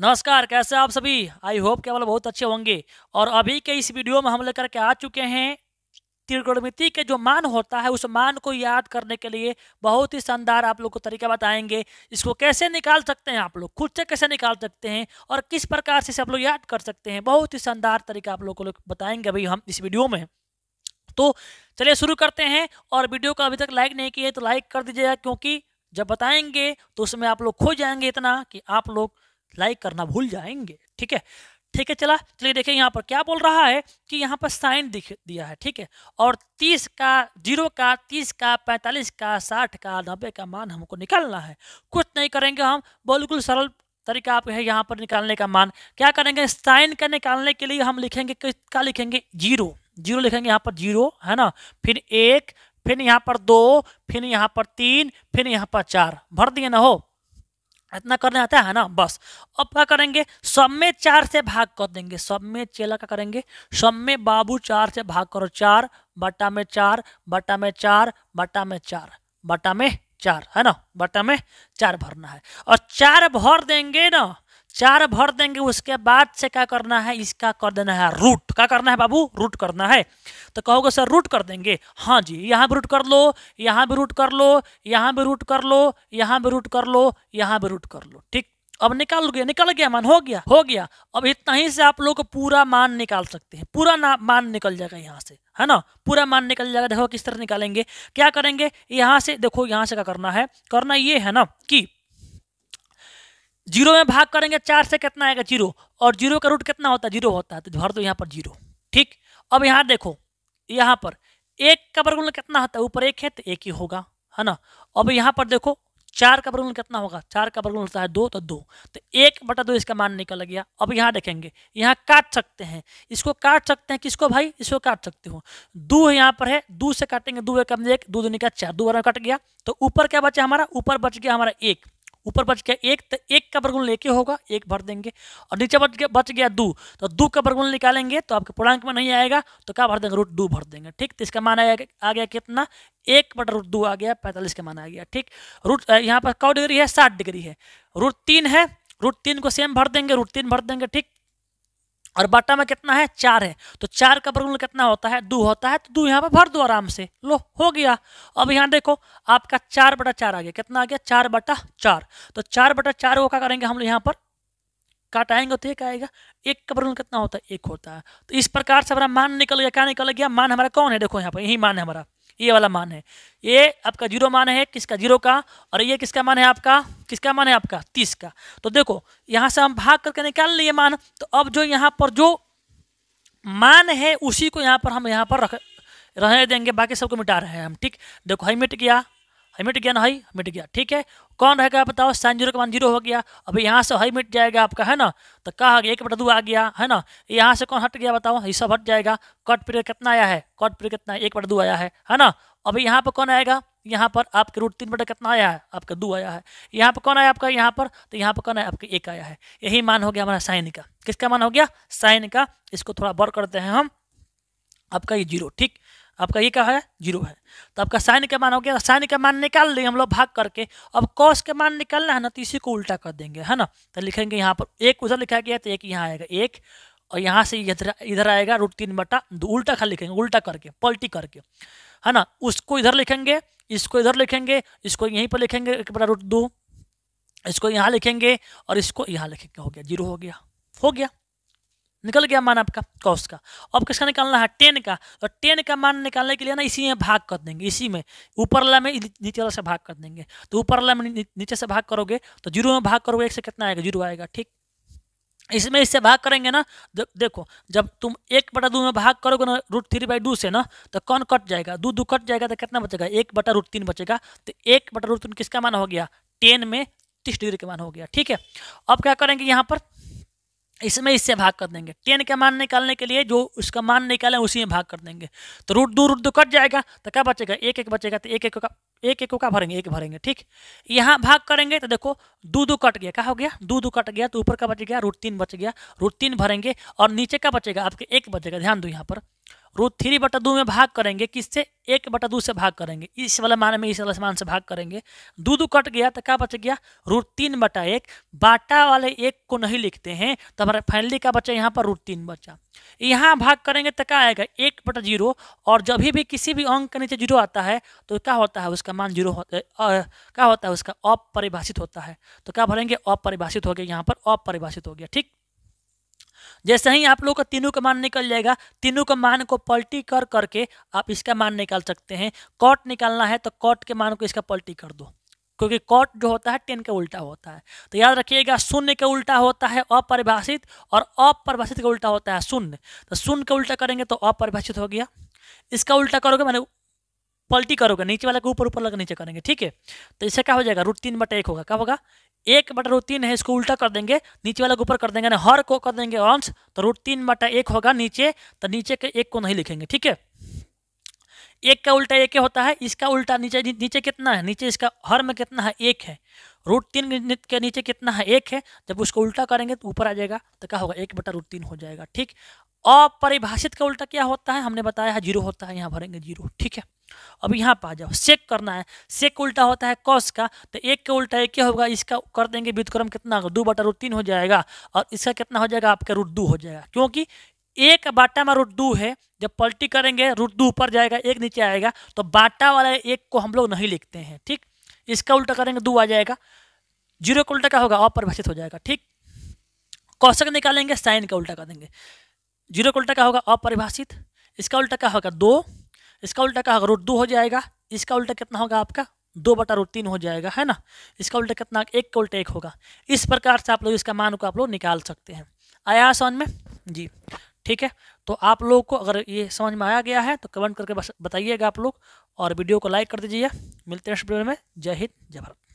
नमस्कार कैसे आप सभी आई होप केवल बहुत अच्छे होंगे और अभी के इस वीडियो में हम लेकर के आ चुके हैं त्रिकोणमिति के जो मान होता है उस मान को याद करने के लिए बहुत ही शानदार आप लोग को तरीका बताएंगे इसको कैसे निकाल सकते हैं आप लोग खुद से कैसे निकाल सकते हैं और किस प्रकार से इसे आप लोग याद कर सकते हैं बहुत ही शानदार तरीका आप लोग को बताएंगे अभी हम इस वीडियो में तो चलिए शुरू करते हैं और वीडियो को अभी तक लाइक नहीं किए तो लाइक कर दीजिएगा क्योंकि जब बताएंगे तो उसमें आप लोग खो जाएंगे इतना कि आप लोग लाइक करना भूल जाएंगे ठीक है ठीक है चला चलिए देखिए यहाँ पर क्या बोल रहा है कि यहाँ पर साइन दिख दिया है ठीक है और 30 का जीरो का 30 का 45 का 60 का नब्बे का मान हमको निकालना है कुछ नहीं करेंगे हम बिल्कुल सरल तरीका आप है यहाँ पर निकालने का मान क्या करेंगे साइन का निकालने के लिए हम लिखेंगे क्या लिखेंगे जीरो जीरो लिखेंगे यहाँ पर जीरो है ना फिर एक फिर यहाँ पर दो फिर यहाँ पर तीन फिर यहाँ पर चार भर दिए ना हो इतना करने आता है ना बस अब क्या करेंगे सब में चार से भाग कर देंगे सब में चेला का करेंगे सब में बाबू चार से भाग करो चार बटा में चार बटा में चार बटा में चार बटा में चार है ना बटा में चार भरना है और चार भर देंगे ना चार भर देंगे उसके बाद से क्या करना है इसका कर देना है रूट क्या करना है बाबू रूट करना है तो कहोगे सर रूट कर देंगे हाँ जी यहाँ भी रूट कर लो यहाँ भी रूट कर लो यहाँ भी रूट कर लो यहाँ भी रूट कर लो यहाँ भी रूट कर लो ठीक अब निकाल गया निकल गया मान हो गया हो गया अब इतना ही से आप लोग पूरा मान निकाल सकते हैं पूरा ना मान निकल जाएगा यहाँ से है ना पूरा मान निकल जाएगा देखो किस तरह निकालेंगे क्या करेंगे यहाँ से देखो यहाँ से क्या करना है करना ये है ना कि जीरो में भाग करेंगे चार से कितना आएगा जीरो और जीरो का रूट कितना होता है जीरो होता है तो भर दो यहाँ पर जीरो ठीक अब यहाँ देखो यहाँ पर एक का वर्गमूल कितना होता है ऊपर एक है तो एक ही होगा है ना अब यहाँ पर देखो चार का वर्गमूल कितना होगा चार का वर्गमूल होता है दो तो दो तो एक बटा दो इसका मान निकल गया अब यहाँ देखेंगे यहाँ काट सकते हैं इसको काट सकते हैं किसको भाई इसको काट सकते हो दो यहाँ पर है दो से काटेंगे दो एक दो दूनी का चार दो बार काट गया तो ऊपर क्या बचा हमारा ऊपर बच गया हमारा एक ऊपर बच गया एक तो एक का वर्गमूल लेके होगा एक भर देंगे और नीचे बच गया बच गया दो तो दो का वर्गमूल निकालेंगे तो आपके पूर्णांक में नहीं आएगा तो क्या भर देंगे रूट दो भर देंगे ठीक तो इसका मान गया आ गया कितना एक बटा रूट दो आ गया पैंतालीस का मान आ गया ठीक रूट यहाँ पर कौ डिग्री है साठ डिग्री है रूट तीन है रूट तीन को सेम भर देंगे रूट तीन भर देंगे ठीक और बाटा में कितना है चार है तो चार का वर्गमूल कितना होता है दो होता है तो दो यहाँ पर भर दो आराम से लो हो गया अब यहाँ देखो आपका चार बटा चार आ गया कितना आ गया चार बटा चार तो चार बटा चार को क्या करेंगे हम लोग यहाँ पर काटाएंगे तो एक आएगा एक का वर्गमूल कितना होता है एक होता है तो इस प्रकार से हमारा मान निकल गया क्या निकल गया मान हमारा कौन है देखो यहाँ पर यही मान है हमारा ये वाला मान है ये आपका जीरो मान है किसका जीरो का और ये किसका मान है आपका किसका मान है आपका तीस का तो देखो यहाँ से हम भाग करके निकाल लिए मान तो अब जो यहाँ पर जो मान है उसी को यहाँ पर हम यहाँ पर रख रहने देंगे बाकी सबको मिटा रहे हैं हम ठीक देखो हाई मिट गया हाई मिट गया ना हाई मिट गया ठीक है कौन रहेगा बताओ साइन जीरो का मान जीरो हो गया अब यहाँ से हई मिट जाएगा आपका है ना तो कहा गया एक बटा दो आ गया है ना यहाँ से कौन हट गया बताओ ये सब हट जाएगा कट पीरियड कितना आया है कट पीरियड कितना एक बटा दो आया है है ना अब यहाँ पर कौन आएगा यहाँ पर आपके रूट तीन बटा कितना आया है आपका दो आया है यहाँ पर कौन आया आपका यहाँ पर तो यहाँ पर कौन आया आपका एक आया है यही मान हो गया हमारा साइन का किसका मान हो गया साइन का इसको थोड़ा बड़ करते हैं हम आपका ये जीरो ठीक आपका ये क्या है जीरो है तो आपका साइन का मान हो गया साइन का मान निकाल लेंगे हम लोग भाग करके अब कॉस का मान निकालना है ना तो इसी को उल्टा कर देंगे है ना तो लिखेंगे यहाँ पर एक उधर लिखा गया तो एक यहाँ आएगा एक और यहाँ से इधर इधर आएगा रूट तीन बटा उल्टा खा लिखेंगे उल्टा करके पलटी करके है ना उसको इधर लिखेंगे इसको इधर लिखेंगे इसको यहीं पर लिखेंगे एक बड़ा रूट दो इसको यहाँ लिखेंगे और इसको यहाँ लिखेंगे हो गया जीरो हो गया हो गया निकल गया मान आपका कॉस का अब किसका निकालना है टेन का तो टेन का मान निकालने के लिए ना इसी में भाग कर देंगे इसी में ऊपर वाला में नीचे वाला से भाग कर देंगे तो ऊपर वाला में नीचे से भाग करोगे तो जीरो में भाग करोगे एक से कितना आएगा जीरो आएगा ठीक इसमें इससे भाग करेंगे ना देखो जब तुम एक बटा दो में भाग करोगे ना रूट थ्री बाई डू से ना तो कौन कट जाएगा दो दो कट जाएगा तो कितना बचेगा एक बटा रूट तीन बचेगा तो एक बटा रूट तीन किसका मान हो गया टेन में तीस डिग्री का मान हो गया ठीक है अब क्या करेंगे यहाँ पर इसमें इससे भाग कर देंगे टेन का मान निकालने के लिए जो उसका मान निकालें उसी में भाग कर देंगे तो रूट दो रूट दो कट जाएगा तो क्या बचेगा एक एक बचेगा तो एक एक का एक एक का भरेंगे एक भरेंगे ठीक यहाँ भाग करेंगे तो देखो दो दो कट गया क्या हो गया दो दो कट गया तो ऊपर का बच गया रूट तीन बच गया रूट तीन भरेंगे और नीचे का बचेगा आपके एक बचेगा ध्यान दो यहाँ पर रूट थ्री बटा दो में भाग करेंगे किससे एक बटा दो से भाग करेंगे इस वाला मान में इस वाला मान से भाग करेंगे दो दो कट गया तो क्या बच गया रूट तीन बटा एक बाटा वाले एक को नहीं लिखते हैं तो हमारा फाइनली का बचा यहाँ पर रूट तीन बचा यहाँ भाग करेंगे तो क्या आएगा एक बटा जीरो और जब भी किसी भी अंक के नीचे जीरो आता है तो क्या होता है उसका मान जीरो क्या होता है उसका अपरिभाषित होता है तो क्या भरेंगे अपरिभाषित हो गया यहाँ पर अपरिभाषित हो गया ठीक जैसे ही आप लोग का तीनों का मान निकल जाएगा तीनों का मान को पलटी कर करके आप इसका मान निकाल सकते हैं कॉट निकालना है तो कॉट के मान को इसका पलटी कर दो क्योंकि कॉट जो होता है टेन का उल्टा होता है तो याद रखिएगा शून्य का उल्टा होता है अपरिभाषित और अपरिभाषित का उल्टा होता है शून्य तो शून्य का उल्टा करेंगे तो अपरिभाषित हो गया इसका उल्टा करोगे मैंने पलटी करोगे नीचे वाला के ऊपर ऊपर लगा नीचे करेंगे ठीक है तो इससे क्या हो जाएगा रूट तीन बटा एक होगा क्या होगा एक बटा रूट तीन है इसको उल्टा कर देंगे नीचे वाला के ऊपर कर देंगे ना हर को कर देंगे अंश तो रूट तीन बटा एक होगा नीचे तो नीचे के एक को नहीं लिखेंगे ठीक है एक का उल्टा एक होता है इसका उल्टा नीचे नीचे कितना है नीचे इसका हर में कितना है एक है रूट तीन के नीचे कितना है एक है जब उसको उल्टा करेंगे तो ऊपर आ जाएगा तो क्या होगा एक बटा रूट तीन हो जाएगा ठीक अपरिभाषित का उल्टा क्या होता है हमने बताया है जीरो होता है यहाँ भरेंगे जीरो ठीक है अब यहाँ पर आ जाओ सेक करना है सेक उल्टा होता है कॉस का तो एक का उल्टा एक क्या होगा इसका कर देंगे व्युतक्रम कितना होगा दो बटा रूट तीन हो जाएगा और इसका कितना हो जाएगा आपका रूट दो हो जाएगा क्योंकि एक बाटा में रूट दो है जब पलटी करेंगे रूट दो ऊपर जाएगा एक नीचे आएगा तो बाटा वाला एक को हम लोग नहीं लिखते हैं ठीक इसका उल्टा करेंगे दो आ जाएगा जीरो का उल्टा क्या होगा अपरिभाषित हो जाएगा ठीक कौशक निकालेंगे साइन का उल्टा कर देंगे जीरो का उल्टा क्या होगा अपरिभाषित इसका उल्टा क्या होगा दो इसका उल्टा क्या होगा रूट दो हो जाएगा इसका उल्टा कितना होगा आपका दो बटा रूट तीन हो जाएगा है ना इसका उल्टा कितना एक का उल्टा एक होगा इस प्रकार से आप लोग इसका मान को आप लोग निकाल सकते हैं आया समझ में जी ठीक है तो आप लोगों को अगर ये समझ में आया गया है तो कमेंट करके बताइएगा आप लोग और वीडियो को लाइक कर दीजिए मिलते हैं नेक्स्ट वीडियो में जय हिंद जय भारत